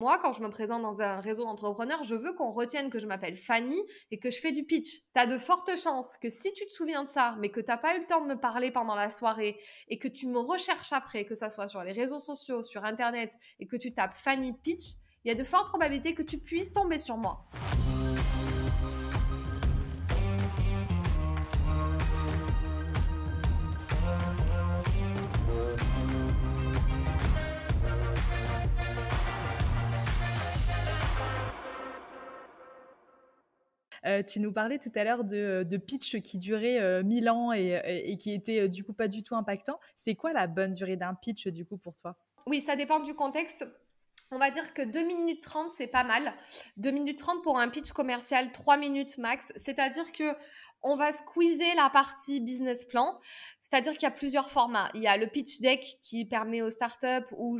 Moi, quand je me présente dans un réseau d'entrepreneurs, je veux qu'on retienne que je m'appelle Fanny et que je fais du pitch. Tu as de fortes chances que si tu te souviens de ça, mais que tu pas eu le temps de me parler pendant la soirée et que tu me recherches après, que ce soit sur les réseaux sociaux, sur Internet, et que tu tapes Fanny Pitch, il y a de fortes probabilités que tu puisses tomber sur moi. Euh, tu nous parlais tout à l'heure de, euh, pitch qui durait 1000 euh, ans et, et, qui était du coup pas du tout impactant. C'est quoi la bonne durée d'un pitch du coup pour toi Oui, ça dépend du contexte. On va dire que 2 minutes 30, c'est pas mal. 2 minutes 30 pour un pitch commercial, 3 minutes max. C'est-à-dire que on va squeezer la partie business plan. C'est-à-dire qu'il y a plusieurs formats. Il y a le pitch deck qui permet aux startups ou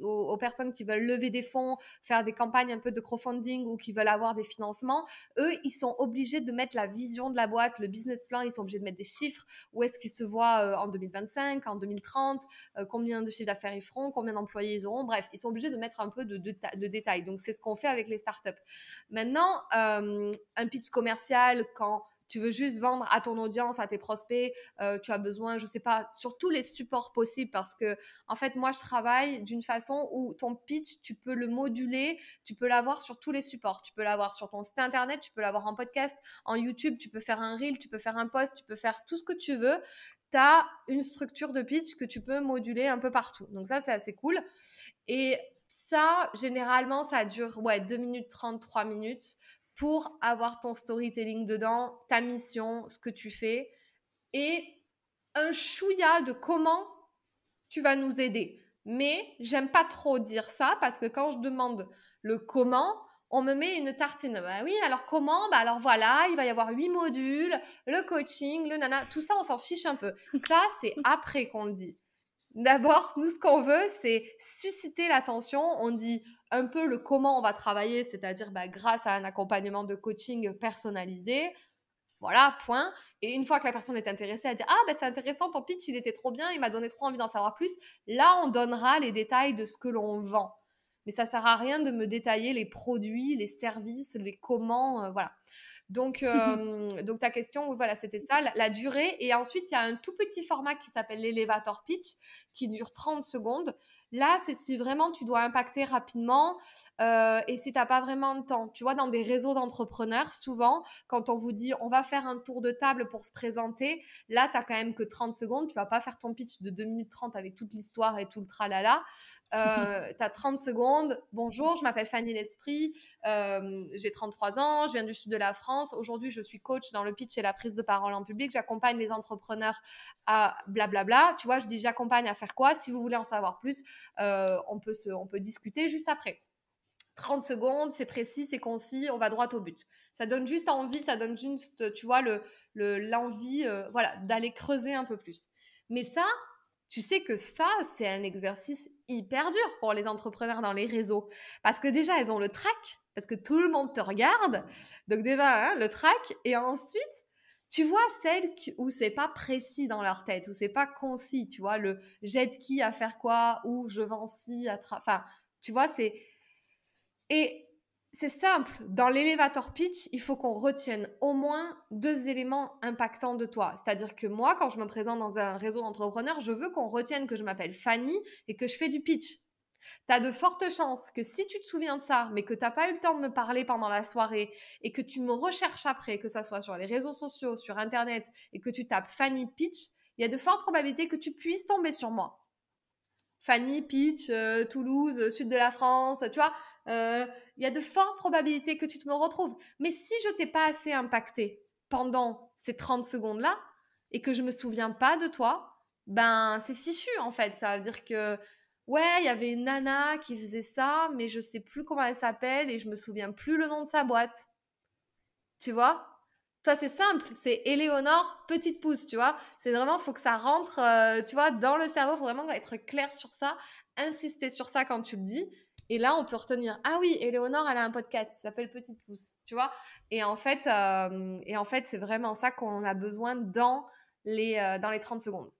aux, personnes qui veulent lever des fonds, faire des campagnes un peu de crowdfunding ou qui veulent avoir des financements. Eux, ils sont obligés de mettre la vision de la boîte, le business plan, ils sont obligés de mettre des chiffres. Où est-ce qu'ils se voient euh, en 2025, en 2030, euh, combien de chiffres d'affaires ils feront, combien d'employés ils auront. Bref, ils sont obligés de mettre un peu de, détails. Donc, c'est ce qu'on fait avec les startups. Maintenant, euh, un pitch commercial, quand tu veux juste vendre à ton audience, à tes prospects, euh, tu as besoin, je ne sais pas, sur tous les supports possibles parce que en fait moi je travaille d'une façon où ton pitch, tu peux le moduler, tu peux l'avoir sur tous les supports, tu peux l'avoir sur ton site internet, tu peux l'avoir en podcast, en YouTube, tu peux faire un reel, tu peux faire un post, tu peux faire tout ce que tu veux. Tu as une structure de pitch que tu peux moduler un peu partout. Donc ça, c'est assez cool. Et ça, généralement, ça dure ouais, 2 minutes 30, 3 minutes pour avoir ton storytelling dedans, ta mission, ce que tu fais, et un chouïa de comment tu vas nous aider. Mais j'aime pas trop dire ça parce que quand je demande le comment, on me met une tartine. Bah oui, alors comment bah alors voilà, il va y avoir huit modules, le coaching, le nana, tout ça, on s'en fiche un peu. Ça, c'est après qu'on le dit. D'abord, nous, ce qu'on veut, c'est susciter l'attention. On dit un peu le comment on va travailler, c'est-à-dire bah, grâce à un accompagnement de coaching personnalisé. Voilà, point. Et une fois que la personne est intéressée, elle dit Ah, ben c'est intéressant, ton pitch, il était trop bien, il m'a donné trop envie d'en savoir plus. Là, on donnera les détails de ce que l'on vend. Mais ça sert à rien de me détailler les produits, les services, les comment, euh, voilà. Mmh euh, donc, ta question, voilà, c'était ça, la, la, durée. Et ensuite, il y a un tout petit format qui s'appelle l'Elevator Pitch, qui dure 30 secondes, Là, c'est si vraiment tu dois impacter rapidement euh, et si tu n'as pas vraiment le temps. Tu vois, dans des réseaux d'entrepreneurs, souvent, quand on vous dit on va faire un tour de table pour se présenter, là, tu n'as quand même que 30 secondes. Tu vas pas faire ton pitch de 2 minutes 30 avec toute l'histoire et tout le tralala. Euh, tu as 30 secondes. Bonjour, je m'appelle Fanny L'Esprit. Euh, j'ai 33 ans. Je viens du sud de la France. Aujourd'hui, je suis coach dans le pitch et la prise de parole en public. J'accompagne les entrepreneurs à blablabla. Tu vois, je dis j'accompagne à faire quoi Si vous voulez en savoir plus, euh, on, peut se, on peut discuter juste après. 30 secondes, c'est précis, c'est concis, on va droit au but. Ça donne juste envie, ça donne juste, tu vois, l'envie euh, voilà, d'aller creuser un peu plus. Mais ça, tu sais que ça, c'est un exercice hyper dur pour les entrepreneurs dans les réseaux. Parce que déjà, elles ont le track, parce que tout le monde te regarde. Donc déjà, hein, le track. Et ensuite, tu vois, celles où c'est pas précis dans leur tête, où c'est pas concis, tu vois, le j'aide qui à faire quoi, ou je vends si » à enfin, tu vois, c'est. Et c'est simple, dans l'élévator pitch, il faut qu'on retienne au moins deux éléments impactants de toi. C'est-à-dire que moi, quand je me présente dans un réseau d'entrepreneurs, je veux qu'on retienne que je m'appelle Fanny et que je fais du pitch tu as de fortes chances que si tu te souviens de ça, mais que tu n'as pas eu le temps de me parler pendant la soirée et que tu me recherches après, que ce soit sur les réseaux sociaux, sur Internet, et que tu tapes Fanny Pitch, il y a de fortes probabilités que tu puisses tomber sur moi. Fanny Pitch, euh, Toulouse, euh, sud de la France, tu vois, euh, il y a de fortes probabilités que tu te me retrouves. Mais si je t'ai pas assez impacté pendant ces 30 secondes-là et que je ne me souviens pas de toi, ben c'est fichu en fait. Ça veut dire que Ouais, il y avait une nana qui faisait ça, mais je sais plus comment elle s'appelle et je me souviens plus le nom de sa boîte. Tu vois Toi, c'est simple, c'est Éléonore Petite Pouce, tu vois C'est vraiment, faut que ça rentre, euh, tu vois, dans le cerveau, faut vraiment être clair sur ça, insister sur ça quand tu le dis. Et là, on peut retenir, ah oui, Éléonore, elle a un podcast, qui s'appelle Petite Pouce, tu vois Et en fait, euh, en fait c'est vraiment ça qu'on a besoin dans les, euh, dans les 30 secondes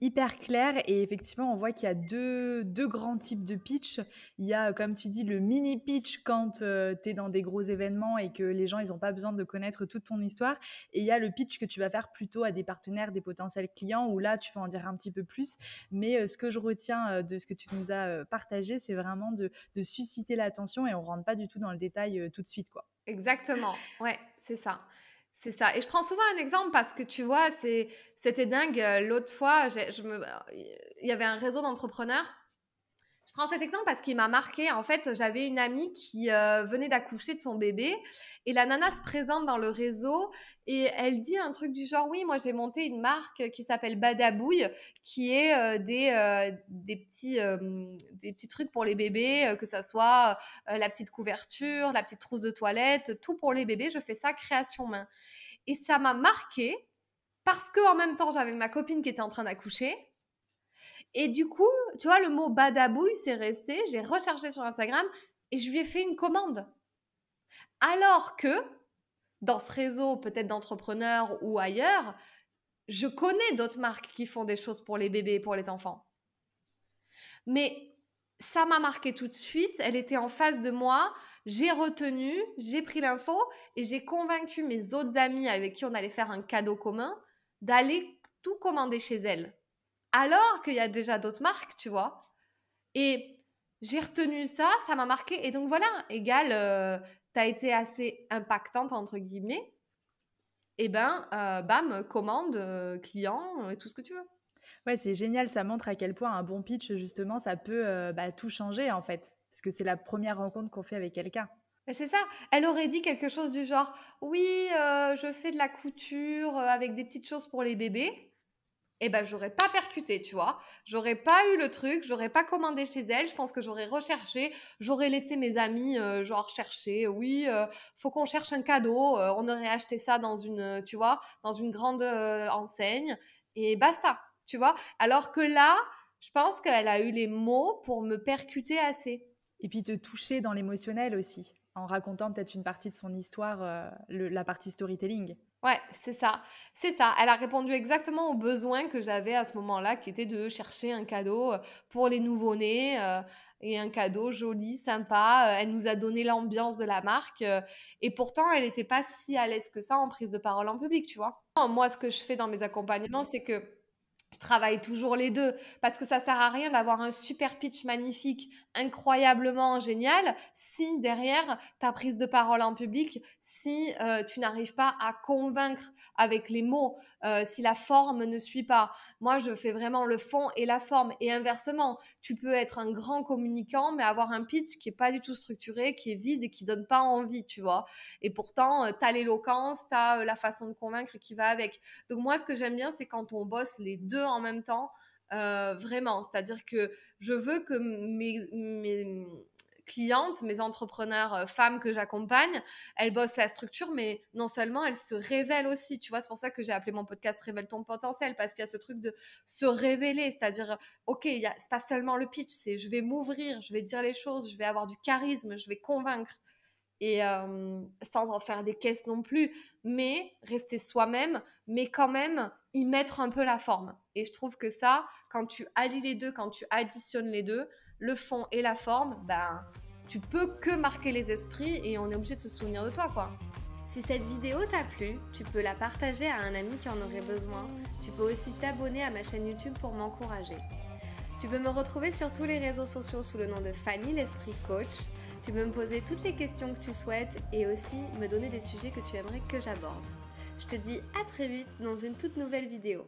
hyper clair et effectivement on voit qu'il y a deux, grands types de pitch. Il y a comme tu dis le mini pitch quand euh, tu es dans des gros événements et que les gens ils n'ont pas besoin de connaître toute ton histoire et il y a le pitch que tu vas faire plutôt à des partenaires, des potentiels clients où là tu vas en dire un petit peu plus mais euh, ce que je retiens euh, de ce que tu nous as partagé c'est vraiment de, susciter l'attention et on rentre pas du tout dans le détail tout de suite quoi. Exactement, ouais c'est ça. C'est ça. Et je prends souvent un exemple parce que tu vois, c'était dingue. Euh, l'autre fois, il y avait un réseau d'entrepreneurs prends cet exemple parce qu'il m'a marqué. En fait, j'avais une amie qui euh, venait d'accoucher de son bébé et la nana se présente dans le réseau et elle dit un truc du genre Oui, moi j'ai monté une marque qui s'appelle Badabouille, qui est euh, des, euh, des, petits, des petits trucs pour les bébés, que ça soit la petite couverture, la petite trousse de toilette, tout pour les bébés. Je fais ça création main. Et ça m'a marqué parce que en même temps, j'avais ma copine qui était en train d'accoucher et du coup, tu vois, le mot badabouille, c'est resté. J'ai recherché sur Instagram et je lui ai fait une commande. Alors que dans ce réseau, peut-être d'entrepreneurs ou ailleurs, je connais d'autres marques qui font des choses pour les bébés et pour les enfants. Mais ça m'a marqué tout de suite. Elle était en face de moi. J'ai retenu, j'ai pris l'info et j'ai convaincu mes autres amis avec qui on allait faire un cadeau commun d'aller tout commander chez elle alors qu'il y a déjà d'autres marques, tu vois. Et j'ai retenu ça, ça m'a marqué. Et donc voilà, égal, euh, tu as été assez impactante, entre guillemets. Et eh ben, euh, bam, commande, euh, client, et tout ce que tu veux. Ouais, c'est génial, ça montre à quel point un bon pitch, justement, ça peut bah, tout changer, en fait. Parce que c'est la première rencontre qu'on fait avec quelqu'un. Bah, c'est ça. Elle aurait dit quelque chose du genre Oui, je fais de la couture avec des petites choses pour les bébés eh ben j'aurais pas percuté, tu vois. J'aurais pas eu le truc, j'aurais pas commandé chez elle, je pense que j'aurais recherché, j'aurais laissé mes amis euh, genre chercher, oui, euh, faut qu'on cherche un cadeau, euh, on aurait acheté ça dans une tu vois, dans une grande enseigne et basta, tu vois. Alors que là, je pense qu'elle a eu les mots pour me percuter assez. Et puis te toucher dans l'émotionnel aussi, en racontant peut-être une partie de son histoire, la partie storytelling. Ouais, c'est ça. C'est ça. Elle a répondu exactement aux besoins que j'avais à ce moment-là, qui était de chercher un cadeau euh, pour les nouveau-nés. Euh, et un cadeau joli, sympa. Euh, elle nous a donné l'ambiance de la marque. et pourtant, elle n'était pas si à l'aise que ça en prise de parole en public, tu vois. Moi, ce que je fais dans mes accompagnements, c'est que travaille toujours les deux parce que ça sert à rien d'avoir un super pitch magnifique, incroyablement génial, si derrière ta prise de parole en public, si euh, tu n'arrives pas à convaincre avec les mots, euh, si la forme ne suit pas. Moi, je fais vraiment le fond et la forme et inversement. Tu peux être un grand communicant mais avoir un pitch qui est pas du tout structuré, qui est vide et qui donne pas envie, tu vois. Et pourtant, euh, tu as l'éloquence, tu as la façon de convaincre qui va avec. Donc moi, ce que j'aime bien, c'est quand on bosse les deux en même temps, euh, vraiment. C'est-à-dire que je veux que mes, clientes, mes entrepreneurs euh, femmes que j'accompagne, elles bossent la structure, mais non seulement elles se révèlent aussi. Tu vois, c'est pour ça que j'ai appelé mon podcast Révèle ton potentiel, parce qu'il y a ce truc de se révéler, c'est-à-dire, ok, c'est pas seulement le pitch, c'est je vais m'ouvrir, je vais dire les choses, je vais avoir du charisme, je vais convaincre et sans en faire des caisses non plus, mais rester soi-même, mais quand même y mettre un peu la forme. Et je trouve que ça, quand tu allies les deux, quand tu additionnes les deux, le fond et la forme, ben tu peux que marquer les esprits et on est obligé de se souvenir de toi quoi. Si cette vidéo t'a plu, tu peux la partager à un ami qui en aurait besoin. Tu peux aussi t'abonner à ma chaîne YouTube pour m'encourager. Tu peux me retrouver sur tous les réseaux sociaux sous le nom de Fanny l'Esprit Coach. Tu peux me poser toutes les questions que tu souhaites et aussi me donner des sujets que tu aimerais que j'aborde. Je te dis à très vite dans une toute nouvelle vidéo.